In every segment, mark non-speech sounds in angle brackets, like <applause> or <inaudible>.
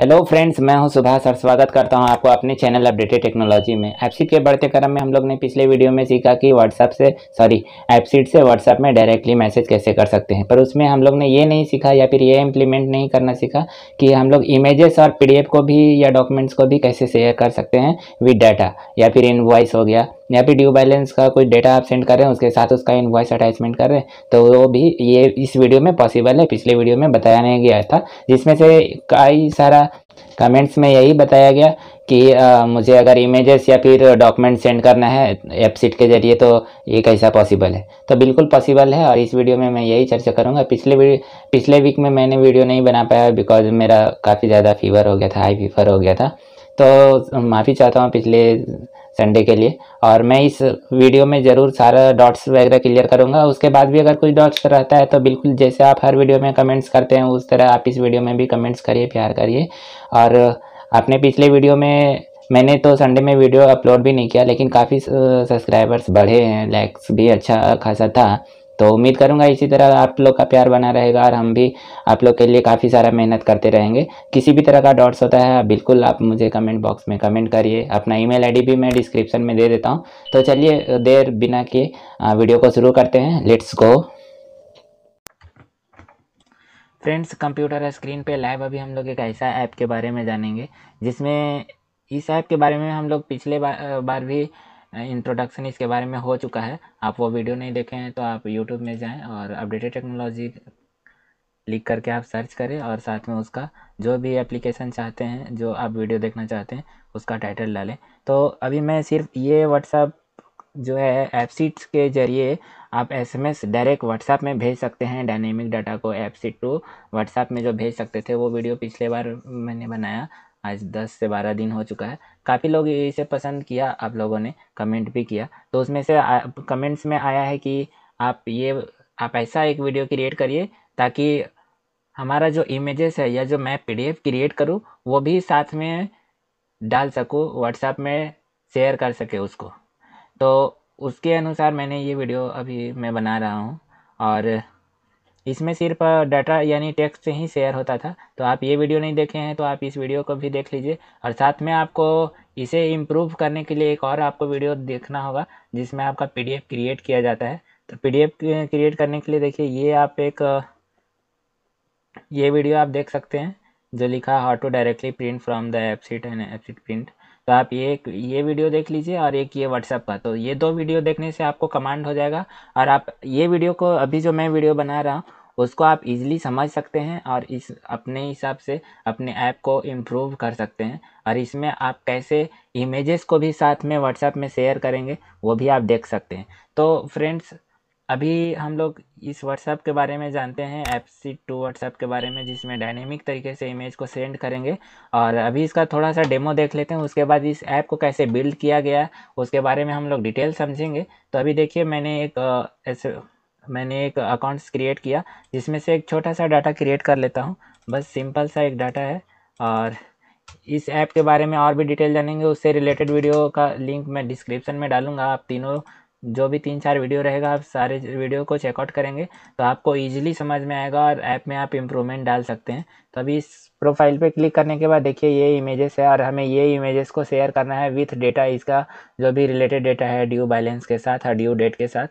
hello friends मैं हूं सुभाष और स्वागत करता हूं आपको अपने चैनल अपडेटेड टेक्नोलॉजी में एपसीट के बढ़ते क्रम में हम लोग ने पिछले वीडियो में सीखा कि व्हाट्सएप से सॉरी एपसीट से व्हाट्सअप में डायरेक्टली मैसेज कैसे कर सकते हैं पर उसमें हम लोग ने ये नहीं सीखा या फिर ये इम्प्लीमेंट नहीं करना सीखा कि हम लोग इमेजेस और पी को भी या डॉक्यूमेंट्स को भी कैसे शेयर कर सकते हैं विद डाटा या फिर इन हो गया या फिर ड्यू बैलेंस का कोई डेटा आप सेंड कर रहे हैं उसके साथ उसका इन्वॉइस अटैचमेंट कर रहे हैं तो वो भी ये इस वीडियो में पॉसिबल है पिछले वीडियो में बताया नहीं गया था जिसमें से कई सारा कमेंट्स में यही बताया गया कि आ, मुझे अगर इमेजेस या फिर डॉक्यूमेंट सेंड करना है एपसीट के जरिए तो ये कैसा पॉसिबल है तो बिल्कुल पॉसिबल है और इस वीडियो में मैं यही चर्चा करूँगा पिछले पिछले वीक में मैंने वीडियो नहीं बना पाया बिकॉज मेरा काफ़ी ज़्यादा फीवर हो गया था हाई फीवर हो गया था तो माफ़ी चाहता हूँ पिछले संडे के लिए और मैं इस वीडियो में ज़रूर सारा डॉट्स वगैरह क्लियर करूँगा उसके बाद भी अगर कोई डॉट्स रहता है तो बिल्कुल जैसे आप हर वीडियो में कमेंट्स करते हैं उस तरह आप इस वीडियो में भी कमेंट्स करिए प्यार करिए और आपने पिछले वीडियो में मैंने तो संडे में वीडियो अपलोड भी नहीं किया लेकिन काफ़ी सब्सक्राइबर्स बढ़े हैं लाइक्स भी अच्छा खासा था तो उम्मीद करूँगा इसी तरह आप लोग का प्यार बना रहेगा और हम भी आप लोग के लिए काफ़ी सारा मेहनत करते रहेंगे किसी भी तरह का डॉट्स होता है बिल्कुल आप मुझे कमेंट बॉक्स में कमेंट करिए अपना ईमेल आईडी भी मैं डिस्क्रिप्शन में दे देता हूँ तो चलिए देर बिना के वीडियो को शुरू करते हैं let's go friends computer screen पर लाइव अभी हम लोग एक ऐसा ऐप के बारे में जानेंगे जिसमें इस ऐप के बारे में हम लोग पिछले बार, बार भी इंट्रोडक्शन इसके बारे में हो चुका है आप वो वीडियो नहीं देखे हैं तो आप यूट्यूब में जाएं और अपडेटेड टेक्नोलॉजी लिख करके आप सर्च करें और साथ में उसका जो भी एप्लीकेशन चाहते हैं जो आप वीडियो देखना चाहते हैं उसका टाइटल डालें तो अभी मैं सिर्फ ये व्हाट्सअप जो है एपसीट्स के ज़रिए आप एसएमएस डायरेक्ट व्हाट्सएप में भेज सकते हैं डायनेमिक डाटा को एपसीट टू व्हाट्सएप में जो भेज सकते थे वो वीडियो पिछले बार मैंने बनाया आज दस से बारह दिन हो चुका है काफ़ी लोग इसे पसंद किया आप लोगों ने कमेंट भी किया तो उसमें से आ, कमेंट्स में आया है कि आप ये आप ऐसा एक वीडियो क्रिएट करिए ताकि हमारा जो इमेजेस है या जो मैं पीडीएफ क्रिएट करूँ वो भी साथ में डाल सकूँ व्हाट्सएप में शेयर कर सके उसको तो उसके अनुसार मैंने ये वीडियो अभी मैं बना रहा हूँ और इसमें सिर्फ डाटा यानी टेक्स्ट ही शेयर होता था तो आप ये वीडियो नहीं देखे हैं तो आप इस वीडियो को भी देख लीजिए और साथ में आपको इसे इम्प्रूव करने के लिए एक और आपको वीडियो देखना होगा जिसमें आपका पी क्रिएट किया जाता है तो पी क्रिएट करने के लिए देखिए ये आप एक ये वीडियो आप देख सकते हैं जो लिखा how to directly print from the AppSheet and AppSheet print तो आप ये एक ये वीडियो देख लीजिए और एक ये व्हाट्सएप का तो ये दो वीडियो देखने से आपको कमांड हो जाएगा और आप ये वीडियो को अभी जो मैं वीडियो बना रहा हूँ उसको आप इजीली समझ सकते हैं और इस अपने हिसाब से अपने ऐप को इम्प्रूव कर सकते हैं और इसमें आप कैसे इमेजेस को भी साथ में व्हाट्सएप में शेयर करेंगे वो भी आप देख सकते हैं तो फ्रेंड्स अभी हम लोग इस व्हाट्सएप के बारे में जानते हैं एप सी टू व्हाट्सएप के बारे में जिसमें डायनेमिक तरीके से इमेज को सेंड करेंगे और अभी इसका थोड़ा सा डेमो देख लेते हैं उसके बाद इस ऐप को कैसे बिल्ड किया गया उसके बारे में हम लोग डिटेल समझेंगे तो अभी देखिए मैंने एक ऐसे मैंने एक अकाउंट्स क्रिएट किया जिसमें से एक छोटा सा डाटा क्रिएट कर लेता हूँ बस सिंपल सा एक डाटा है और इस ऐप के बारे में और भी डिटेल जानेंगे उससे रिलेटेड वीडियो का लिंक मैं डिस्क्रिप्शन में डालूंगा आप तीनों जो भी तीन चार वीडियो रहेगा आप सारे वीडियो को चेकआउट करेंगे तो आपको इजीली समझ में आएगा और ऐप में आप इम्प्रूवमेंट डाल सकते हैं तो अभी इस प्रोफाइल पे क्लिक करने के बाद देखिए ये इमेजेस है और हमें ये इमेजेस को शेयर करना है विथ डेटा इसका जो भी रिलेटेड डेटा है ड्यू बैलेंस के साथ और ड्यू डेट के साथ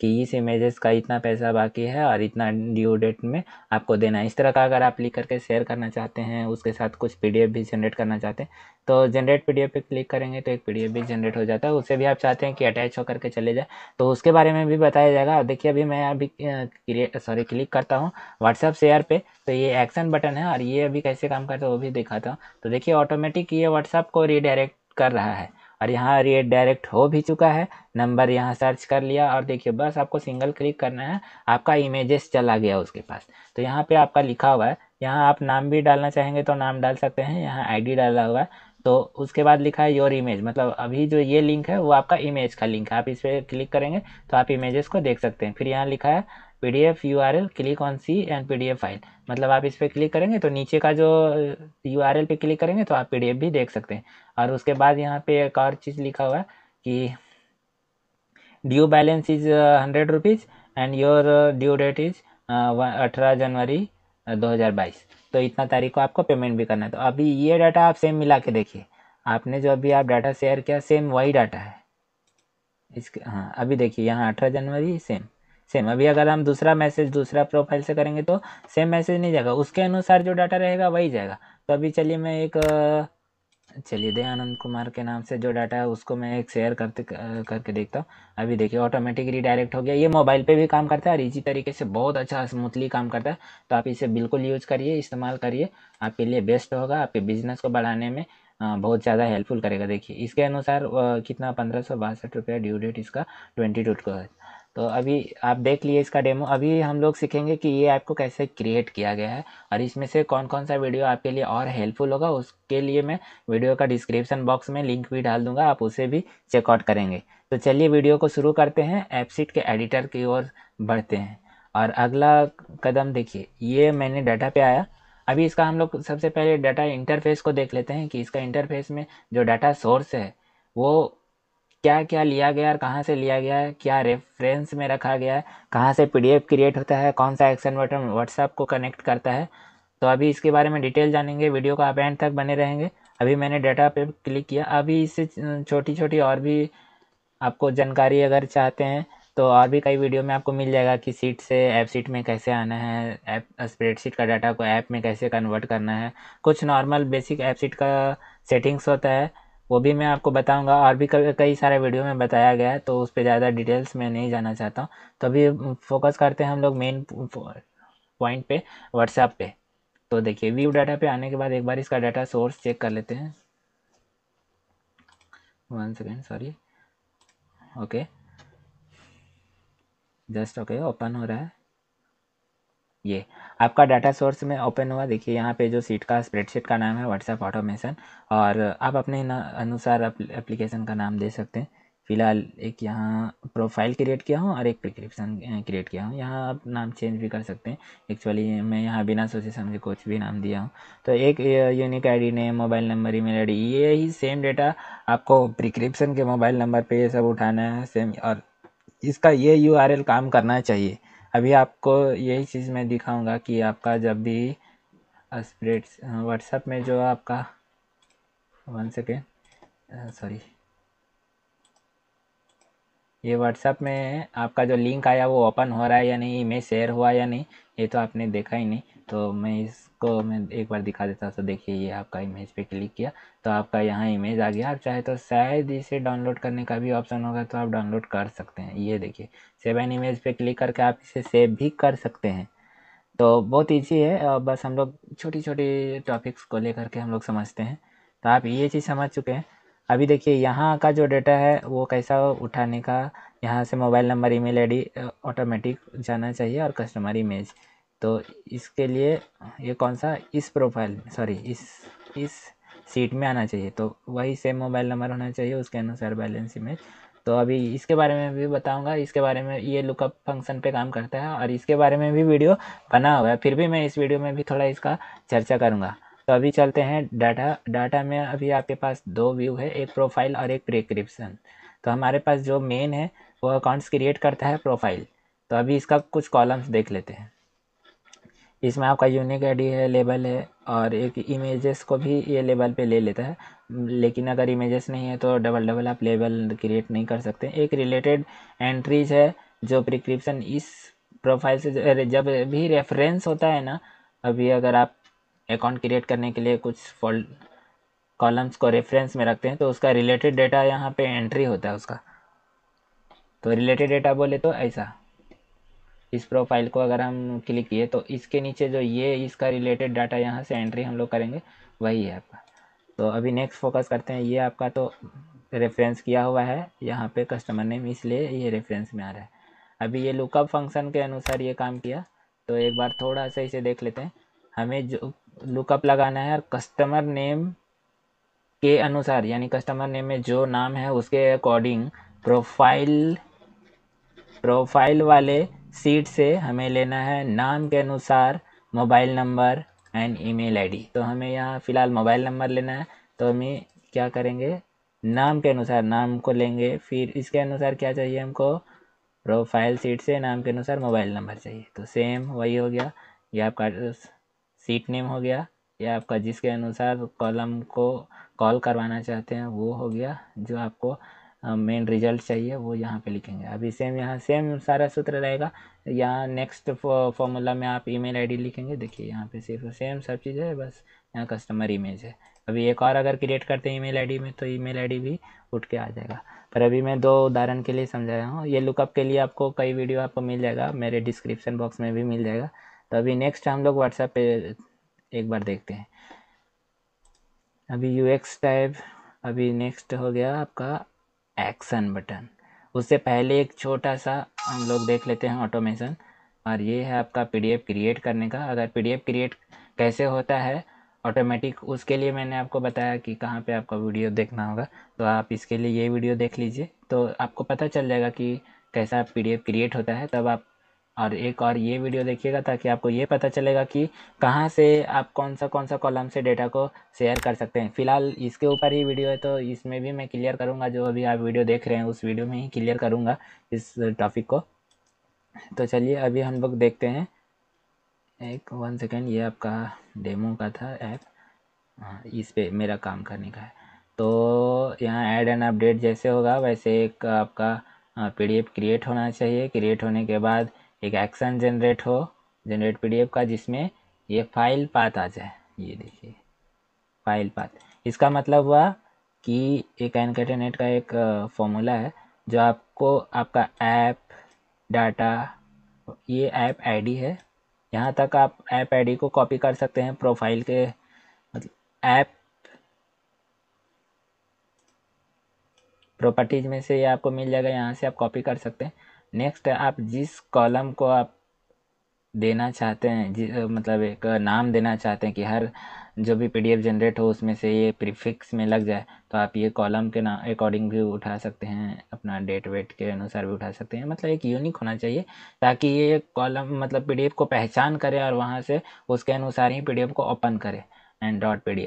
कि इस इमेजेस का इतना पैसा बाकी है और इतना ड्यू डेट में आपको देना है इस तरह का अगर आप लिख करके शेयर करना चाहते हैं उसके साथ कुछ पीडीएफ भी जनरेट करना चाहते हैं तो जनरेट पीडीएफ पे क्लिक करेंगे तो एक पीडीएफ भी जनरेट हो जाता है उसे भी आप चाहते हैं कि अटैच होकर के चले जाए तो उसके बारे में भी बताया जाएगा देखिए अभी मैं अभी सॉरी क्लिक करता हूँ व्हाट्सअप शेयर पर तो ये एक्शन बटन है और ये अभी कैसे काम करता है वो भी दिखाता हूँ तो देखिए ऑटोमेटिक ये व्हाट्सअप को रिडायरेक्ट कर रहा है और यहाँ रेट डायरेक्ट हो भी चुका है नंबर यहाँ सर्च कर लिया और देखिए बस आपको सिंगल क्लिक करना है आपका इमेजेस चला गया उसके पास तो यहाँ पे आपका लिखा हुआ है यहाँ आप नाम भी डालना चाहेंगे तो नाम डाल सकते हैं यहाँ आईडी डाला हुआ है तो उसके बाद लिखा है योर इमेज मतलब अभी जो ये लिंक है वो आपका इमेज का लिंक है आप इस पर क्लिक करेंगे तो आप इमेजेस को देख सकते हैं फिर यहाँ लिखा है P D F U R L click on see and P D F file मतलब आप इस पर क्लिक करेंगे तो नीचे का जो यू आर एल पे क्लिक करेंगे तो आप पी डी एफ भी देख सकते हैं और उसके बाद यहाँ पे एक और चीज़ लिखा हुआ है कि due balance is hundred rupees and your due date is अठारह जनवरी uh, दो हज़ार बाईस तो इतना तारीख को आपको पेमेंट भी करना है तो अभी ये डाटा आप सेम मिला के देखिए आपने जो अभी आप डाटा शेयर किया सेम वही डाटा है इसके हाँ अभी देखिए यहाँ अठारह जनवरी सेम सेम अभी अगर हम दूसरा मैसेज दूसरा प्रोफाइल से करेंगे तो सेम मैसेज नहीं जाएगा उसके अनुसार जो डाटा रहेगा वही जाएगा तो अभी चलिए मैं एक चलिए दयानंद कुमार के नाम से जो डाटा है उसको मैं एक शेयर करते करके देखता हूँ अभी देखिए ऑटोमेटिक रिडायरेक्ट हो गया ये मोबाइल पे भी काम करता है और इसी तरीके से बहुत अच्छा स्मूथली काम करता है तो आप इसे बिल्कुल यूज़ करिए इस्तेमाल करिए आपके लिए बेस्ट होगा आपके बिजनेस को बढ़ाने में बहुत ज़्यादा हेल्पफुल करेगा देखिए इसके अनुसार कितना पंद्रह सौ बासठ रुपया ड्यू डेट इसका ट्वेंटी टू को है तो अभी आप देख लिए इसका डेमो अभी हम लोग सीखेंगे कि ये ऐप को कैसे क्रिएट किया गया है और इसमें से कौन कौन सा वीडियो आपके लिए और हेल्पफुल होगा उसके लिए मैं वीडियो का डिस्क्रिप्शन बॉक्स में लिंक भी डाल दूंगा आप उसे भी चेकआउट करेंगे तो चलिए वीडियो को शुरू करते हैं ऐपसीट के एडिटर की ओर बढ़ते हैं और अगला कदम देखिए ये मैंने डाटा पे आया अभी इसका हम लोग सबसे पहले डाटा इंटरफेस को देख लेते हैं कि इसका इंटरफेस में जो डाटा सोर्स है वो क्या क्या लिया गया और कहाँ से लिया गया है क्या रेफरेंस में रखा गया है कहाँ से पीडीएफ क्रिएट होता है कौन सा एक्शन बटन व्हाट्सएप को कनेक्ट करता है तो अभी इसके बारे में डिटेल जानेंगे वीडियो को आप एंड तक बने रहेंगे अभी मैंने डाटा पे क्लिक किया अभी इससे छोटी छोटी और भी आपको जानकारी अगर चाहते हैं तो और भी कई वीडियो में आपको मिल जाएगा कि सीट से ऐप सीट में कैसे आना है ऐप स्प्रेडशीट का डाटा को ऐप में कैसे कन्वर्ट करना है कुछ नॉर्मल बेसिक ऐप सीट का सेटिंग्स होता है वो भी मैं आपको बताऊंगा और भी कई सारे वीडियो में बताया गया है तो उस पर ज़्यादा डिटेल्स में नहीं जाना चाहता हूँ तो अभी फोकस करते हैं हम लोग मेन पॉइंट पे व्हाट्सएप पे तो देखिए व्यू डाटा पे आने के बाद एक बार इसका डाटा सोर्स चेक कर लेते हैं one second sorry okay just okay open हो रहा है ये आपका डाटा सोर्स में ओपन हुआ देखिए यहाँ पे जो सीट का स्प्रेडशीट का नाम है व्हाट्सएप ऑटोमेशन और आप अपने अनुसार एप्लीकेशन का नाम दे सकते हैं फ़िलहाल एक यहाँ प्रोफाइल क्रिएट किया हूँ और एक प्रिक्रिप्शन क्रिएट किया हूँ यहाँ आप नाम चेंज भी कर सकते हैं एक्चुअली मैं यहाँ बिना सोचे समझे कुछ भी नाम दिया हूँ तो एक unique ID name mobile number email ID ये ही सेम डेटा आपको प्रिक्रिप्शन के मोबाइल नंबर पे ये सब उठाना है सेम और इसका ये यूआरएल काम करना चाहिए अभी आपको यही चीज़ मैं दिखाऊंगा कि आपका जब भी स्प्रेड व्हाट्सएप में जो आपका वन सेकेंड सॉरी ये व्हाट्सएप में आपका जो लिंक आया वो ओपन हो रहा है या नहीं इमेज शेयर हुआ या नहीं ये तो आपने देखा ही नहीं तो मैं इसको मैं एक बार दिखा देता हूँ तो देखिए ये आपका इमेज पे क्लिक किया तो आपका यहाँ इमेज आ गया आप चाहे तो शायद इसे डाउनलोड करने का भी ऑप्शन होगा तो आप डाउनलोड कर सकते हैं ये देखिए सेव एन इमेज पर क्लिक करके आप इसे सेव भी कर सकते हैं तो बहुत ईजी है बस हम लोग छोटी छोटी टॉपिक्स को लेकर के हम लोग समझते हैं तो आप ये चीज़ समझ चुके हैं अभी देखिए यहाँ का जो डेटा है वो कैसा उठाने का यहाँ से mobile number email ID automatic जाना चाहिए और कस्टमर इमेज तो इसके लिए ये कौन सा इस प्रोफाइल सॉरी इस इस सीट में आना चाहिए तो वही सेम मोबाइल नंबर होना चाहिए उसके अनुसार बैलेंस इमेज तो अभी इसके बारे में भी बताऊंगा इसके बारे में ये लुकअप फंक्शन पे काम करता है और इसके बारे में भी वीडियो बना हुआ है फिर भी मैं इस वीडियो में भी थोड़ा इसका चर्चा करूँगा तो अभी चलते हैं डाटा डाटा में अभी आपके पास दो व्यू है एक प्रोफाइल और एक प्रिक्रिप्शन तो हमारे पास जो मेन है वो अकाउंट्स क्रिएट करता है प्रोफाइल तो अभी इसका कुछ कॉलम्स देख लेते हैं इसमें आपका यूनिक आईडी है लेबल है और एक इमेजेस को भी ये लेबल पे ले लेता है लेकिन अगर इमेजेस नहीं है तो डबल डबल आप लेबल क्रिएट नहीं कर सकते एक रिलेटेड एंट्रीज है जो प्रिक्रिप्शन इस प्रोफाइल से जब भी रेफरेंस होता है ना अभी अगर आप अकाउंट क्रिएट करने के लिए कुछ फॉल कॉलम्स को रेफरेंस में रखते हैं तो उसका रिलेटेड डेटा यहाँ पे एंट्री होता है उसका तो रिलेटेड डेटा बोले तो ऐसा इस प्रोफाइल को अगर हम क्लिक किए तो इसके नीचे जो ये इसका रिलेटेड डाटा यहाँ से एंट्री हम लोग करेंगे वही है आपका तो अभी नेक्स्ट फोकस करते हैं ये आपका तो रेफरेंस किया हुआ है यहाँ पे कस्टमर नेम इसलिए ये रेफरेंस में आ रहा है अभी ये लुकअप फंक्शन के अनुसार ये काम किया तो एक बार थोड़ा सा इसे देख लेते हैं हमें जो लुकअप लगाना है और कस्टमर नेम के अनुसार यानी कस्टमर नेम में जो नाम है उसके अकॉर्डिंग प्रोफाइल प्रोफाइल वाले सीट से हमें लेना है नाम के अनुसार mobile number and email ID तो हमें यहाँ फ़िलहाल मोबाइल नंबर लेना है तो हमें क्या करेंगे नाम के अनुसार नाम को लेंगे फिर इसके अनुसार क्या चाहिए हमको प्रोफाइल सीट से नाम के अनुसार मोबाइल नंबर चाहिए तो सेम वही हो गया ये आपका सीट नेम हो गया या आपका जिसके अनुसार कॉलम को कॉल करवाना चाहते हैं वो हो गया जो आपको मेन रिजल्ट चाहिए वो यहाँ पे लिखेंगे अभी सेम यहाँ सेम सारा सूत्र रहेगा यहाँ नेक्स्ट फॉर्मूला में आप ईमेल आईडी लिखेंगे देखिए यहाँ पे सिर्फ सेम सब चीज़ है बस यहाँ कस्टमर इमेज है अभी एक और अगर क्रिएट करते हैं ईमेल आईडी में तो ईमेल आईडी भी उठ के आ जाएगा पर अभी मैं दो उदाहरण के लिए समझाया हूँ ये लुकअप के लिए आपको कई वीडियो आपको मिल जाएगा मेरे डिस्क्रिप्शन बॉक्स में भी मिल जाएगा तो अभी नेक्स्ट हम लोग व्हाट्सएप पे एक बार देखते हैं अभी यू एक्स टाइप अभी नेक्स्ट हो गया आपका एक्शन बटन उससे पहले एक छोटा सा हम लोग देख लेते हैं ऑटोमेशन और ये है आपका पीडीएफ क्रिएट करने का अगर पीडीएफ क्रिएट कैसे होता है ऑटोमेटिक उसके लिए मैंने आपको बताया कि कहाँ पे आपका वीडियो देखना होगा तो आप इसके लिए ये वीडियो देख लीजिए तो आपको पता चल जाएगा कि कैसा पीडीएफ क्रिएट होता है तब आप और एक और ये वीडियो देखिएगा ताकि आपको ये पता चलेगा कि कहाँ से आप कौन सा कौन सा कॉलम से डेटा को शेयर कर सकते हैं फिलहाल इसके ऊपर ही वीडियो है तो इसमें भी मैं क्लियर करूँगा जो अभी आप वीडियो देख रहे हैं उस वीडियो में ही क्लियर करूँगा इस टॉपिक को तो चलिए अभी हम लोग देखते हैं एक वन सेकेंड ये आपका डेमो का था ऐप हाँ, इस पर मेरा काम करने का है तो यहाँ ऐड एंड अपडेट जैसे होगा वैसे एक आपका पीडीएफ हाँ, क्रिएट होना चाहिए क्रिएट होने के बाद एक एक्शन जनरेट हो जनरेट पीडीएफ का जिसमें ये फाइल पाथ आ जाए ये देखिए फाइल पाथ इसका मतलब हुआ कि एक एनकेटेनेट का एक फॉर्मूला है जो आपको आपका ऐप डाटा ये ऐप आईडी है यहाँ तक आप ऐप आईडी को कॉपी कर सकते हैं प्रोफाइल के मतलब ऐप प्रॉपर्टीज में से ये आपको मिल जाएगा यहाँ से आप कॉपी कर सकते हैं नेक्स्ट आप जिस कॉलम को आप देना चाहते हैं जिस मतलब एक नाम देना चाहते हैं कि हर जो भी पीडीएफ जनरेट हो उसमें से ये प्रीफिक्स में लग जाए तो आप ये कॉलम के ना अकॉर्डिंग भी उठा सकते हैं अपना डेट वेट के अनुसार भी उठा सकते हैं मतलब एक यूनिक होना चाहिए ताकि ये कॉलम मतलब पीडीएफ को पहचान करे और वहाँ से उसके अनुसार ही पीडीएफ को ओपन करे एंड डॉट पी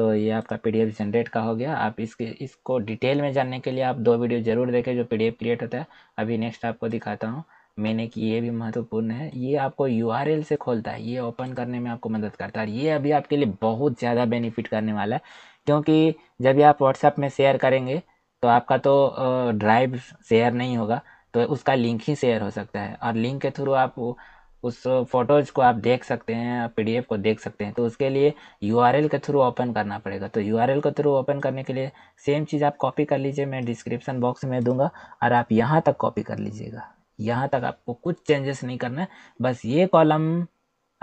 तो ये आपका पीडीएफ जनरेट का हो गया आप इसके इसको डिटेल में जानने के लिए आप दो वीडियो ज़रूर देखें जो पी क्रिएट होता है अभी नेक्स्ट आपको दिखाता हूँ मैंने कि ये भी महत्वपूर्ण है ये आपको यू से खोलता है ये ओपन करने में आपको मदद करता है ये अभी आपके लिए बहुत ज़्यादा बेनिफिट करने वाला है क्योंकि जब भी आप व्हाट्सएप में शेयर करेंगे तो आपका तो ड्राइव शेयर नहीं होगा तो उसका लिंक ही शेयर हो सकता है और लिंक के थ्रू आप उस फोटोज़ को आप देख सकते हैं पीडीएफ को देख सकते हैं तो उसके लिए यूआरएल के थ्रू ओपन करना पड़ेगा तो यूआरएल के थ्रू ओपन करने के लिए सेम चीज़ आप कॉपी कर लीजिए मैं डिस्क्रिप्शन बॉक्स में दूंगा और आप यहाँ तक कॉपी कर लीजिएगा यहाँ तक आपको कुछ चेंजेस नहीं करना है बस ये कॉलम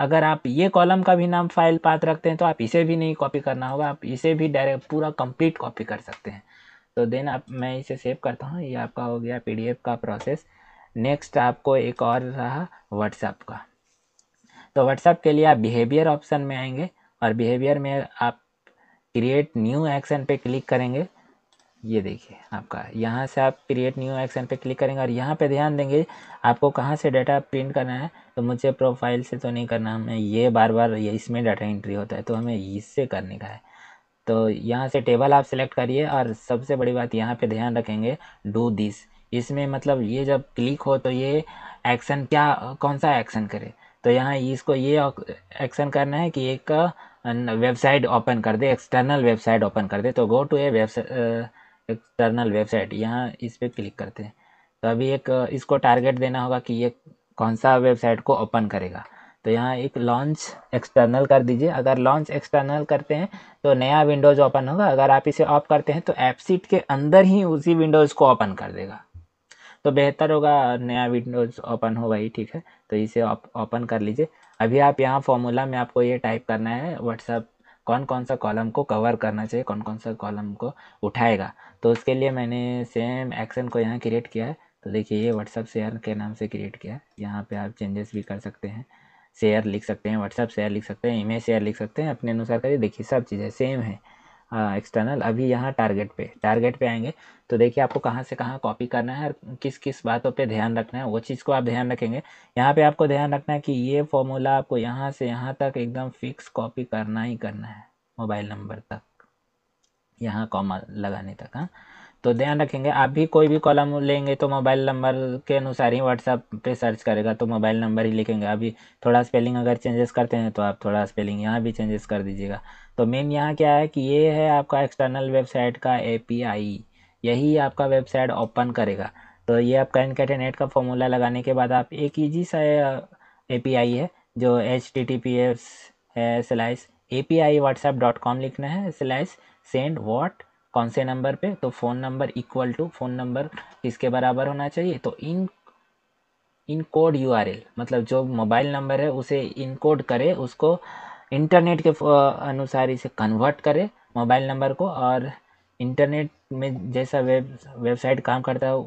अगर आप ये कॉलम का भी नाम फाइल पाथ रखते हैं तो आप इसे भी नहीं कॉपी करना होगा आप इसे भी डायरेक्ट पूरा कंप्लीट कॉपी कर सकते हैं तो देन आप मैं इसे सेव करता हूँ ये आपका हो गया पीडीएफ का प्रोसेस नेक्स्ट आपको एक और रहा व्हाट्सएप का तो व्हाट्सएप के लिए आप बिहेवियर ऑप्शन में आएंगे और बिहेवियर में आप क्रिएट न्यू एक्शन पे क्लिक करेंगे ये देखिए आपका यहाँ से आप क्रिएट न्यू एक्शन पे क्लिक करेंगे और यहाँ पे ध्यान देंगे आपको कहाँ से डाटा प्रिंट करना है तो मुझे प्रोफाइल से तो नहीं करना हमें ये बार बार ये इसमें डाटा एंट्री होता है तो हमें इससे करने का है तो यहाँ से टेबल आप सेलेक्ट करिए और सबसे बड़ी बात यहाँ पर ध्यान रखेंगे डू दिस इसमें मतलब ये जब क्लिक हो तो ये एक्शन क्या कौन सा एक्शन करे तो यहाँ इसको ये एक्शन करना है कि एक वेबसाइट ओपन कर दे एक्सटर्नल वेबसाइट ओपन कर दे तो go to a website external website यहाँ इस पर क्लिक करते हैं तो अभी एक इसको टारगेट देना होगा कि ये कौन सा वेबसाइट को ओपन करेगा तो यहाँ एक लॉन्च एक्सटर्नल कर दीजिए अगर लॉन्च एक्सटर्नल करते हैं तो नया विंडोज़ ओपन होगा अगर आप इसे ऑफ करते हैं तो एपसीट के अंदर ही उसी विंडोज़ को ओपन कर देगा तो बेहतर होगा नया विंडोज़ ओपन हो भाई ठीक है तो इसे ओपन कर लीजिए अभी आप यहाँ फॉर्मूला में आपको ये टाइप करना है व्हाट्सअप कौन कौन सा कॉलम को कवर करना चाहिए कौन कौन सा कॉलम को उठाएगा तो उसके लिए मैंने सेम एक्शन को यहाँ क्रिएट किया है तो देखिए ये व्हाट्सअप शेयर के नाम से क्रिएट किया है यहाँ पे आप चेंजेस भी कर सकते हैं शेयर लिख सकते हैं व्हाट्सअप शेयर लिख सकते हैं इमेज शेयर लिख सकते हैं अपने अनुसार करिए देखिए सब चीज़ें सेम है एक्सटर्नल हाँ, अभी यहाँ टारगेट पे टारगेट पे आएंगे तो देखिए आपको कहाँ से कहाँ कॉपी करना है और किस किस बातों पे ध्यान रखना है वो चीज़ को आप ध्यान रखेंगे यहाँ पे आपको ध्यान रखना है कि ये फॉर्मूला आपको यहाँ से यहाँ तक एकदम फिक्स कॉपी करना ही करना है मोबाइल नंबर तक यहाँ कॉमा लगाने तक हाँ तो ध्यान रखेंगे आप भी कोई भी कॉलम लेंगे तो मोबाइल नंबर के अनुसार ही व्हाट्सएप पे सर्च करेगा तो मोबाइल नंबर ही लिखेंगे अभी थोड़ा स्पेलिंग अगर चेंजेस करते हैं तो आप थोड़ा स्पेलिंग यहाँ भी चेंजेस कर दीजिएगा तो मेन यहाँ क्या है कि ये है आपका एक्सटर्नल वेबसाइट का ए यही आपका वेबसाइट ओपन करेगा तो ये आपका इनकेटेनेट e का फॉर्मूला लगाने के बाद आप एक ईजी सा ए है जो H T T P S है slash A P I WhatsApp dot com लिखना है स्लाइस सेंड वॉट कौन से नंबर पे तो phone number equal to phone number किसके बराबर होना चाहिए तो इन इन कोड यू मतलब जो मोबाइल नंबर है उसे इनकोड करे उसको इंटरनेट के अनुसार इसे कन्वर्ट करे मोबाइल नंबर को और इंटरनेट में जैसा वेब वेबसाइट काम करता है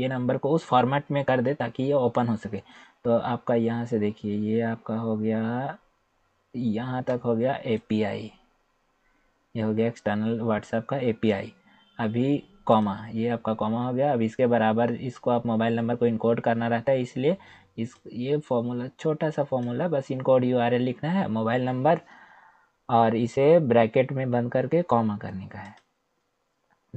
ये नंबर को उस फॉर्मेट में कर दे ताकि ये ओपन हो सके तो आपका यहाँ से देखिए ये आपका हो गया यहाँ तक हो गया ए ये हो गया एक्सटर्नल व्हाट्सएप का एपीआई अभी कॉमा ये आपका कॉमा हो गया अब इसके बराबर इसको आप मोबाइल नंबर को इनकोड करना रहता है इसलिए इस ये फॉर्मूला छोटा सा फॉर्मूला बस इनकोड यू आर लिखना है मोबाइल नंबर और इसे ब्रैकेट में बंद करके कॉमा करने का है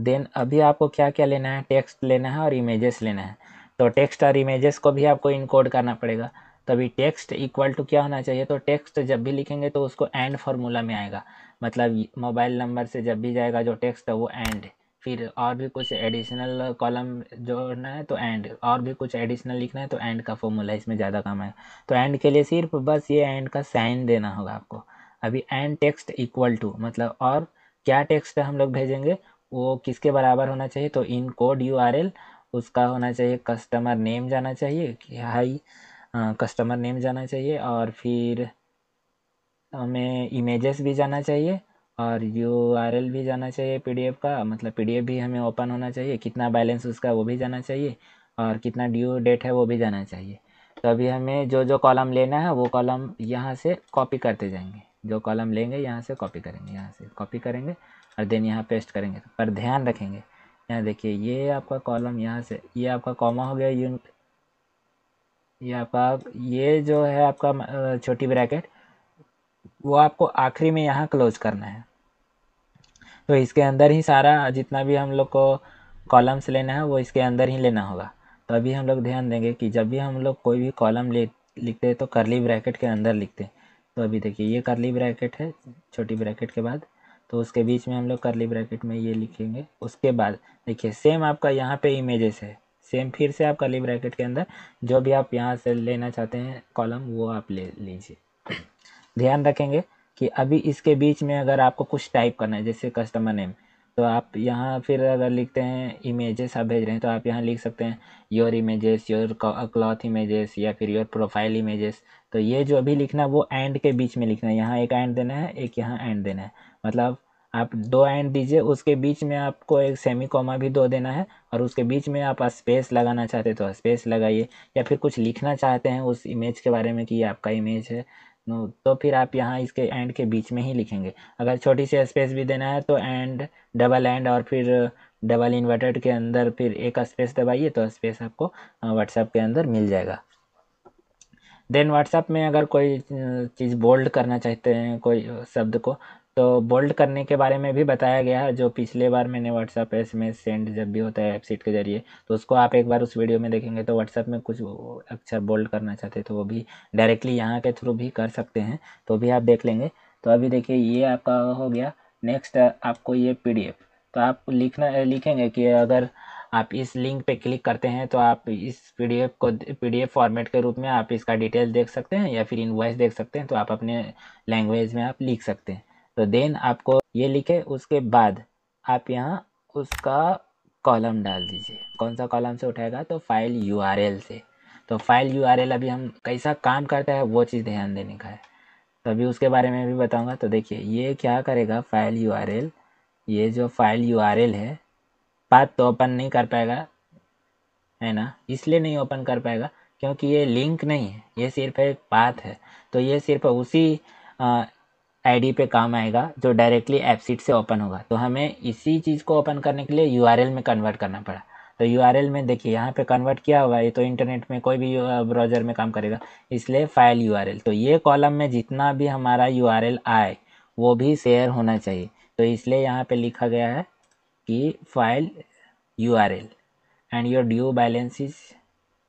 देन अभी आपको क्या क्या लेना है टेक्स्ट लेना है और इमेजेस लेना है तो टेक्स्ट और इमेजेस को भी आपको इनकोड करना पड़ेगा तभी टेक्स्ट इक्वल टू क्या होना चाहिए तो टेक्स्ट जब भी लिखेंगे तो उसको एंड फार्मूला में आएगा मतलब मोबाइल नंबर से जब भी जाएगा जो टेक्स्ट है वो एंड फिर और भी कुछ एडिशनल कॉलम जोड़ना है तो एंड और भी कुछ एडिशनल लिखना है तो एंड का फॉर्मूला इसमें ज़्यादा काम आएगा तो एंड के लिए सिर्फ बस ये एंड का साइन देना होगा आपको अभी एंड टेक्स्ट इक्वल टू मतलब और क्या टेक्स्ट हम लोग भेजेंगे वो किसके बराबर होना चाहिए तो इन कोड यू उसका होना चाहिए कस्टमर नेम जाना चाहिए कि हाई कस्टमर हाँ, नेम जाना चाहिए और फिर हमें इमेजेस भी जाना चाहिए और यू आर एल भी जाना चाहिए पी डी एफ का मतलब पी डी एफ भी हमें ओपन होना चाहिए कितना बैलेंस उसका वो भी जाना चाहिए और कितना ड्यू डेट है वो भी जाना चाहिए तो अभी हमें जो जो कॉलम लेना है वो कॉलम यहाँ से कॉपी करते जाएंगे जो कॉलम लेंगे यहाँ से कॉपी करेंगे यहाँ से कॉपी करेंगे और देन यहाँ पेस्ट करेंगे पर ध्यान रखेंगे यहाँ देखिए ये आपका कॉलम यहाँ से ये आपका कॉमा हो गया ये आप ये जो है आपका छोटी ब्रैकेट वो आपको आखिरी में यहाँ क्लोज करना है तो इसके अंदर ही सारा जितना भी हम लोग को कॉलम्स लेना है वो इसके अंदर ही लेना होगा तो अभी हम लोग ध्यान देंगे कि जब भी हम लोग कोई भी कॉलम ले लिखते हैं तो करली ब्रैकेट के अंदर लिखते हैं तो अभी देखिए ये करली ब्रैकेट है छोटी ब्रैकेट के बाद तो उसके बीच में हम लोग करली ब्रैकेट में ये लिखेंगे उसके बाद देखिए सेम आपका यहाँ पे इमेजेस है सेम फिर से आप कली ब्रैकेट के अंदर जो भी आप यहाँ से लेना चाहते हैं कॉलम वो आप ले लीजिए <clears throat> ध्यान रखेंगे कि अभी इसके बीच में अगर आपको कुछ टाइप करना है जैसे कस्टमर नेम तो आप यहाँ फिर अगर लिखते हैं इमेजेस आप भेज रहे हैं तो आप यहाँ लिख सकते हैं your images your cloth images या फिर योर प्रोफाइल इमेजेस तो ये जो अभी लिखना है वो एंड के बीच में लिखना है यहाँ एक एंड देना है एक यहाँ एंड देना है मतलब आप दो एंड दीजिए उसके बीच में आपको एक सेमी कॉमा भी दो देना है और उसके बीच में आप स्पेस लगाना चाहते हैं तो स्पेस लगाइए या फिर कुछ लिखना चाहते हैं उस इमेज के बारे में कि ये आपका इमेज है नो तो फिर आप यहाँ इसके एंड के बीच में ही लिखेंगे अगर छोटी सी स्पेस भी देना है तो एंड डबल एंड और फिर डबल इन्वर्टेड के अंदर फिर एक स्पेस दबाइए तो स्पेस आपको व्हाट्सएप के अंदर मिल जाएगा देन व्हाट्सएप में अगर कोई चीज़ बोल्ड करना चाहते हैं कोई शब्द को तो बोल्ड करने के बारे में भी बताया गया है जो पिछले बार मैंने व्हाट्सअप एस में सेंड जब भी होता है वेबसाइट के जरिए तो उसको आप एक बार उस वीडियो में देखेंगे तो व्हाट्सअप में कुछ अक्षर बोल्ड करना चाहते तो वो भी डायरेक्टली यहाँ के थ्रू भी कर सकते हैं तो भी आप देख लेंगे तो अभी देखिए ये आपका हो गया नेक्स्ट आपको ये पी तो आप लिखना लिखेंगे कि अगर आप इस लिंक पे क्लिक करते हैं तो आप इस पीडीएफ को पीडीएफ फॉर्मेट के रूप में आप इसका डिटेल देख सकते हैं या फिर इन देख सकते हैं तो आप अपने लैंग्वेज में आप लिख सकते हैं तो देन आपको ये लिखे उसके बाद आप यहाँ उसका कॉलम डाल दीजिए कौन सा कॉलम से उठाएगा तो फाइल यू से तो फाइल यू अभी हम कैसा काम करता है वो चीज़ ध्यान देने का है तो अभी उसके बारे में भी बताऊंगा तो देखिए ये क्या करेगा फाइल यू ये जो फाइल यू है पाथ तो ओपन नहीं कर पाएगा है ना इसलिए नहीं ओपन कर पाएगा क्योंकि ये लिंक नहीं है ये सिर्फ एक पाथ है तो ये सिर्फ उसी आईडी पे काम आएगा जो डायरेक्टली एपसीट से ओपन होगा तो हमें इसी चीज़ को ओपन करने के लिए यूआरएल में कन्वर्ट करना पड़ा तो यूआरएल में देखिए यहाँ पे कन्वर्ट किया हुआ है तो इंटरनेट में कोई भी ब्राउज़र में काम करेगा इसलिए फाइल यूआरएल तो ये कॉलम में जितना भी हमारा यूआरएल आए वो भी शेयर होना चाहिए तो इसलिए यहाँ पर लिखा गया है कि file U and your due balances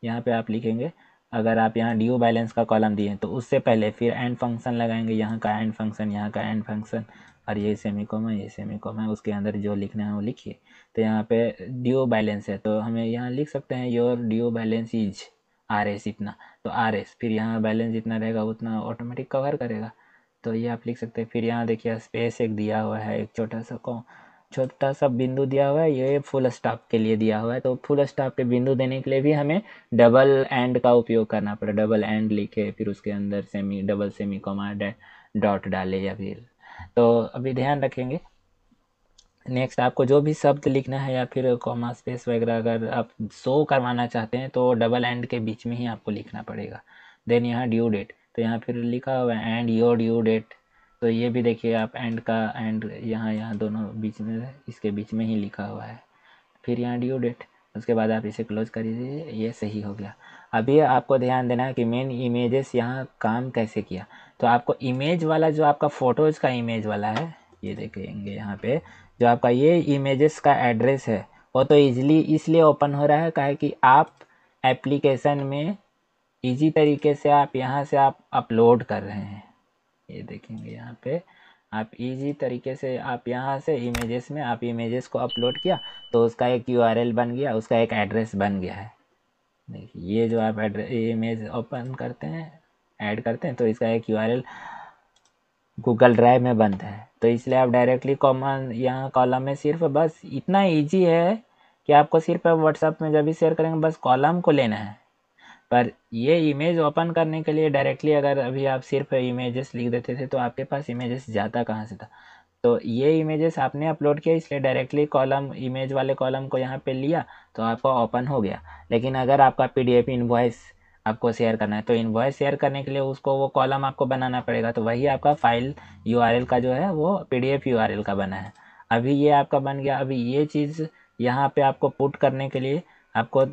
यहाँ पर आप लिखेंगे अगर आप यहाँ ड्यू बैलेंस का कॉलम दिए तो उससे पहले फिर एंड फंक्शन लगाएंगे यहाँ का एंड फंक्शन यहाँ का एंड फंक्शन और ये सेमी कॉम है ये सेमी कॉम है उसके अंदर जो लिखना है वो लिखिए तो यहाँ पे ड्यू बैलेंस है तो हमें यहाँ लिख सकते हैं your due balance is R S इतना तो आर एस फिर यहाँ बैलेंस जितना रहेगा उतना ऑटोमेटिक कवर करेगा तो ये आप लिख सकते हैं फिर यहाँ देखिए स्पेस एक दिया हुआ है एक छोटा सा कॉम छोटा सा बिंदु दिया हुआ है ये फुल स्टॉप के लिए दिया हुआ है तो फुल स्टॉप के बिंदु देने के लिए भी हमें डबल एंड का उपयोग करना पड़ा डबल एंड लिखे फिर उसके अंदर semi double semi comma dot डाले या फिर तो अभी ध्यान रखेंगे नेक्स्ट आपको जो भी शब्द लिखना है या फिर कॉमा स्पेस वगैरह अगर आप शो करवाना चाहते हैं तो डबल एंड के बीच में ही आपको लिखना पड़ेगा देन यहाँ ड्यू डेट तो यहाँ फिर लिखा हुआ है एंड योर ड्यू डेट तो ये भी देखिए आप एंड का एंड यहाँ यहाँ दोनों बीच में इसके बीच में ही लिखा हुआ है फिर यहाँ ड्यू डेट उसके बाद आप इसे क्लोज कर दीजिए ये सही हो गया अभी आपको ध्यान देना है कि मेन इमेजेस यहाँ काम कैसे किया तो आपको इमेज वाला जो आपका फ़ोटोज़ का इमेज वाला है ये देखेंगे यहाँ पे जो आपका ये इमेजेस का एड्रेस है वो तो ईजिली इसलिए ओपन हो रहा है कहे कि आप एप्लीकेशन में इजी तरीके से आप यहाँ से आप अपलोड कर रहे हैं ये देखेंगे यहाँ पे आप इजी तरीके से आप यहाँ से इमेजेस में आप इमेजेस को अपलोड किया तो उसका एक यूआरएल बन गया उसका एक एड्रेस बन गया है देखिए ये जो आप एड्रेस इमेज ओपन करते हैं ऐड करते हैं तो इसका एक यूआरएल गूगल ड्राइव में बनता है तो इसलिए आप डायरेक्टली कॉमन यहाँ कॉलम में सिर्फ बस इतना ईजी है कि आपको सिर्फ व्हाट्सअप में जब भी शेयर करेंगे बस कॉलम को लेना है पर ये इमेज ओपन करने के लिए डायरेक्टली अगर अभी आप सिर्फ इमेजेस लिख देते थे तो आपके पास इमेजेस जाता कहाँ से था तो ये इमेजेस आपने अपलोड किया इसलिए डायरेक्टली कॉलम इमेज वाले कॉलम को यहाँ पे लिया तो आपका ओपन हो गया लेकिन अगर आपका पी डी एफ इन्वॉइस आपको शेयर करना है तो इन्वॉइस शेयर करने के लिए उसको वो कॉलम आपको बनाना पड़ेगा तो वही आपका फाइल यू आर एल का जो है वो P D F U R L का बना है अभी ये आपका बन गया अभी ये चीज़ यहाँ पर आपको पुट करने के लिए आपको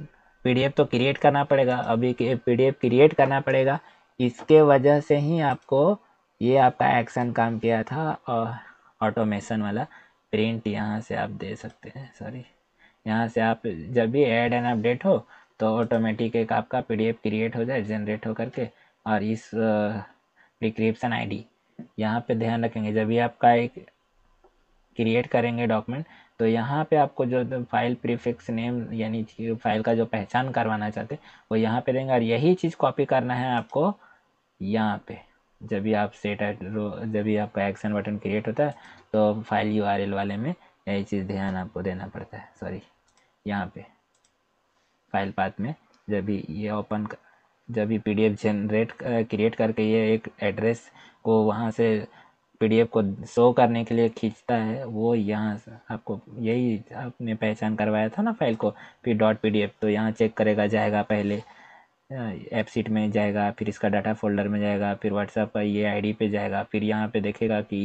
पीडीएफ तो क्रिएट करना पड़ेगा अभी पीडीएफ क्रिएट करना पड़ेगा इसके वजह से ही आपको ये आपका एक्शन काम किया था और ऑटोमेशन वाला प्रिंट यहाँ से आप दे सकते हैं सॉरी यहाँ से आप जब भी ऐड एंड अपडेट हो तो ऑटोमेटिक एक आपका पीडीएफ क्रिएट हो जाए जनरेट हो करके और इस आई आईडी यहाँ पर ध्यान रखेंगे जब भी आपका एक क्रिएट करेंगे डॉक्यूमेंट तो यहाँ पे आपको जो फाइल प्रीफिक्स नेम यानी फाइल का जो पहचान करवाना चाहते वो यहाँ पे देंगे और यही चीज़ कॉपी करना है आपको यहाँ पे जब भी आप सेट जब भी आपका एक्शन बटन क्रिएट होता है तो फाइल यू वाले में यही चीज़ ध्यान आपको देना पड़ता है सॉरी यहाँ पे फाइल पाथ में जब भी ये ओपन जब भी एफ जनरेट क्रिएट करके ये एक एड्रेस को वहाँ से पीडीएफ को शो करने के लिए खींचता है वो यहाँ आपको यही आपने पहचान करवाया था ना फाइल को फिर डॉट पी तो यहाँ चेक करेगा जाएगा पहले ऐप सीट में जाएगा फिर इसका डाटा फोल्डर में जाएगा फिर व्हाट्सएप का ये आईडी पे जाएगा फिर यहाँ पे देखेगा कि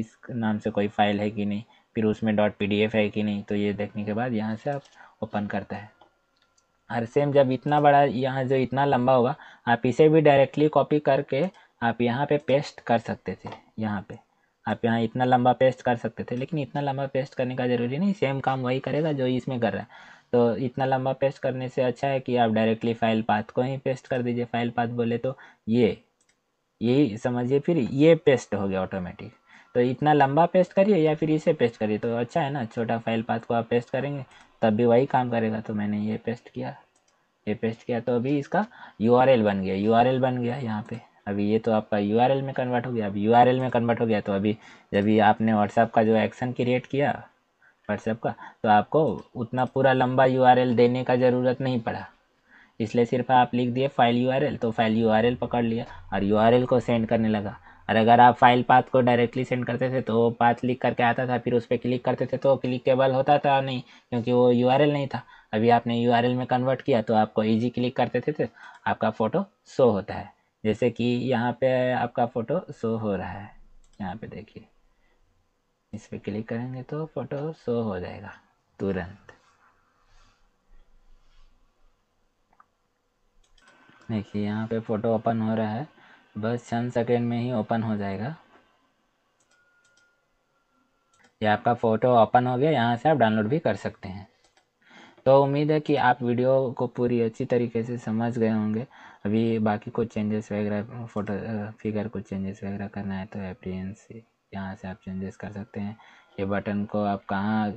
इस नाम से कोई फ़ाइल है कि नहीं फिर उसमें डॉट पी है कि नहीं तो ये देखने के बाद यहाँ से आप ओपन करता है और सेम जब इतना बड़ा यहाँ जो इतना लंबा होगा आप इसे भी डायरेक्टली कॉपी करके आप यहाँ पे पेस्ट कर सकते थे यहाँ पे आप यहाँ इतना लंबा पेस्ट कर सकते थे लेकिन इतना लंबा पेस्ट करने का ज़रूरी नहीं सेम काम वही करेगा जो इसमें कर रहा है तो इतना लंबा पेस्ट करने से अच्छा है कि आप डायरेक्टली फाइल पाथ को ही पेस्ट कर दीजिए फाइल पाथ बोले तो ये यही समझिए फिर ये पेस्ट हो गया ऑटोमेटिक तो इतना लंबा पेस्ट करिए या फिर इसे पेस्ट करिए तो अच्छा है ना छोटा फाइल पाथ को आप पेस्ट करेंगे तब भी वही काम करेगा तो मैंने ये पेस्ट किया ये पेस्ट किया तो अभी इसका यू बन गया यू बन गया यहाँ पर अभी ये तो आपका यू में कन्वर्ट हो गया अभी यू में कन्वर्ट हो गया तो अभी जब ये आपने व्हाट्सएप का जो एक्शन क्रिएट किया व्हाट्सएप का तो आपको उतना पूरा लंबा यू देने का ज़रूरत नहीं पड़ा इसलिए सिर्फ आप लिख दिए फाइल यू तो फाइल यू पकड़ लिया और यू को सेंड करने लगा और अगर आप फाइल पाथ को डायरेक्टली सेंड करते थे तो वो पाथ लिख करके आता था फिर उस पर क्लिक करते थे तो क्लिकेबल होता था नहीं क्योंकि वो यू नहीं था अभी आपने यू में कन्वर्ट किया तो आपको ईजी क्लिक करते थे तो आपका फ़ोटो शो होता है जैसे कि यहाँ पे आपका फ़ोटो शो हो रहा है यहाँ पे देखिए इस पर क्लिक करेंगे तो फ़ोटो शो हो जाएगा तुरंत देखिए यहाँ पे फ़ोटो ओपन हो रहा है बस चंद सेकेंड में ही ओपन हो जाएगा ये आपका फ़ोटो ओपन हो गया यहाँ से आप डाउनलोड भी कर सकते हैं तो उम्मीद है कि आप वीडियो को पूरी अच्छी तरीके से समझ गए होंगे अभी बाकी कुछ चेंजेस वगैरह फोटो फिगर कुछ चेंजेस वगैरह करना है तो एप्रीएंसी यहाँ से आप चेंजेस कर सकते हैं ये बटन को आप कहाँ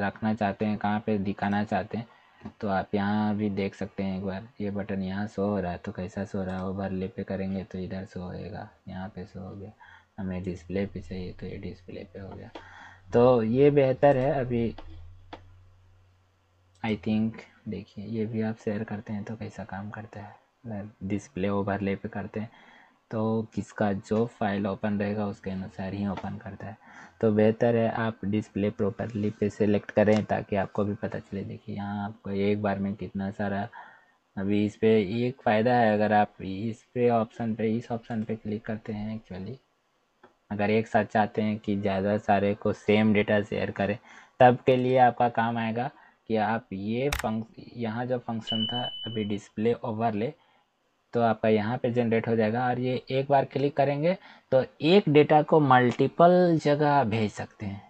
रखना चाहते हैं कहाँ पे दिखाना चाहते हैं तो आप यहाँ भी देख सकते हैं एक बार ये बटन यहाँ शो हो रहा है तो कैसा शो रहा है ले पे करेंगे तो इधर शो होएगा यहाँ पे शो हो गया हमें डिस्प्ले पे चाहिए तो ये डिस्प्ले पे हो गया तो ये बेहतर है अभी आई थिंक देखिए ये भी आप शेयर करते हैं तो कैसा काम करता है अगर डिस्प्ले ओवरले पे करते हैं तो किसका जो फाइल ओपन रहेगा उसके अनुसार ही ओपन करता है तो बेहतर है आप डिस्प्ले प्रॉपरली पे सेलेक्ट करें ताकि आपको भी पता चले देखिए यहाँ आपको एक बार में कितना सारा अभी इस पर एक फ़ायदा है अगर आप इस पे ऑप्शन पे इस ऑप्शन पे क्लिक करते हैं एक्चुअली अगर एक साथ चाहते हैं कि ज़्यादा सारे को सेम डेटा शेयर करें तब के लिए आपका काम आएगा कि आप ये फंक् यहाँ जो फंक्शन था अभी डिस्प्ले ओवरले तो आपका यहाँ पे जनरेट हो जाएगा और ये एक बार क्लिक करेंगे तो एक डेटा को मल्टीपल जगह भेज सकते हैं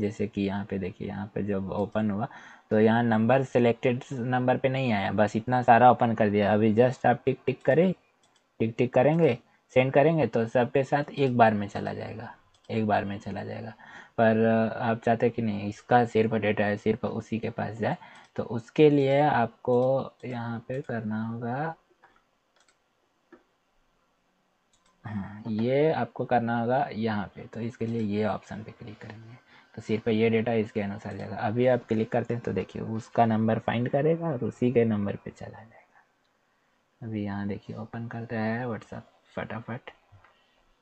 जैसे कि यहाँ पे देखिए यहाँ पे जब ओपन हुआ तो यहाँ नंबर सिलेक्टेड नंबर पे नहीं आया बस इतना सारा ओपन कर दिया अभी जस्ट आप टिक टिक करें टिक टिक करेंगे सेंड करेंगे तो सबके साथ एक बार में चला जाएगा एक बार में चला जाएगा पर आप चाहते कि नहीं इसका सिर्फ डेटा है सिर्फ उसी के पास जाए तो उसके लिए आपको यहाँ पे करना होगा हाँ, ये आपको करना होगा यहाँ पे तो इसके लिए ये ऑप्शन पे क्लिक करेंगे तो सिर्फ ये डेटा इसके अनुसार जाएगा अभी आप क्लिक करते हैं तो देखिए उसका नंबर फाइंड करेगा और उसी के नंबर पे चला जाएगा अभी यहाँ देखिए ओपन करता है व्हाट्सअप फटाफट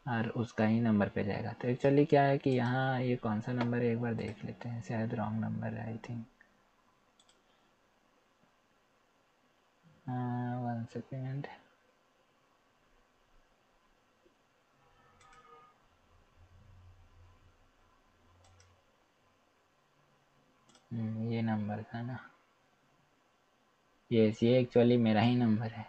और उसका ही नंबर पे जाएगा तो एक्चुअली क्या है कि यहाँ ये कौन सा नंबर है एक बार देख लेते हैं शायद रॉन्ग नंबर है आई थिंक वन सेकेंड ये नंबर था ना यस ये एक्चुअली मेरा ही नंबर है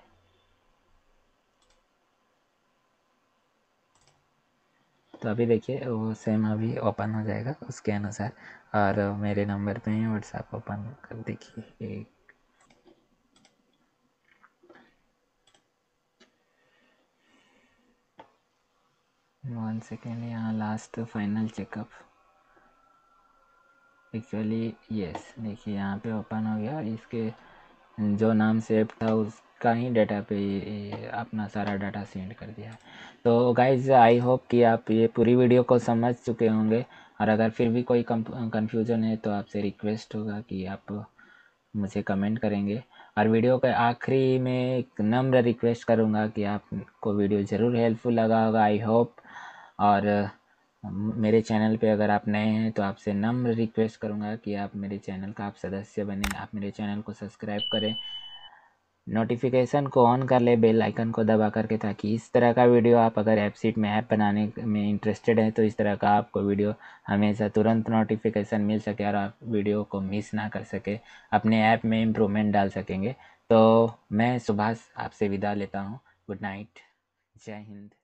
तो अभी देखिए वो सेम अभी ओपन हो जाएगा उसके अनुसार और मेरे नंबर पे ही व्हाट्सएप ओपन कर देखिए एक वन सेकेंड यहाँ last final checkup actually yes देखिए यहाँ पे ओपन हो गया इसके जो नाम सेव था उस का ही डाटा पे अपना सारा डाटा सेंड कर दिया तो गाइज आई होप कि आप ये पूरी वीडियो को समझ चुके होंगे और अगर फिर भी कोई कन्फ्यूजन है तो आपसे रिक्वेस्ट होगा कि आप मुझे कमेंट करेंगे और वीडियो के आखिरी में एक नम्र रिक्वेस्ट करूँगा कि आपको वीडियो ज़रूर हेल्पफुल लगा होगा आई होप और मेरे चैनल पे अगर आप नए हैं तो आपसे नम्र रिक्वेस्ट करूँगा कि आप मेरे चैनल का आप सदस्य बने आप मेरे चैनल को सब्सक्राइब करें नोटिफिकेशन को ऑन कर ले बेल आइकन को दबा करके ताकि इस तरह का वीडियो आप अगर ऐप सीट में ऐप बनाने में इंटरेस्टेड हैं तो इस तरह का आपको वीडियो हमेशा तुरंत नोटिफिकेशन मिल सके और आप वीडियो को मिस ना कर सके अपने ऐप में इम्प्रूवमेंट डाल सकेंगे तो मैं सुभाष आपसे विदा लेता हूँ गुड नाइट जय हिंद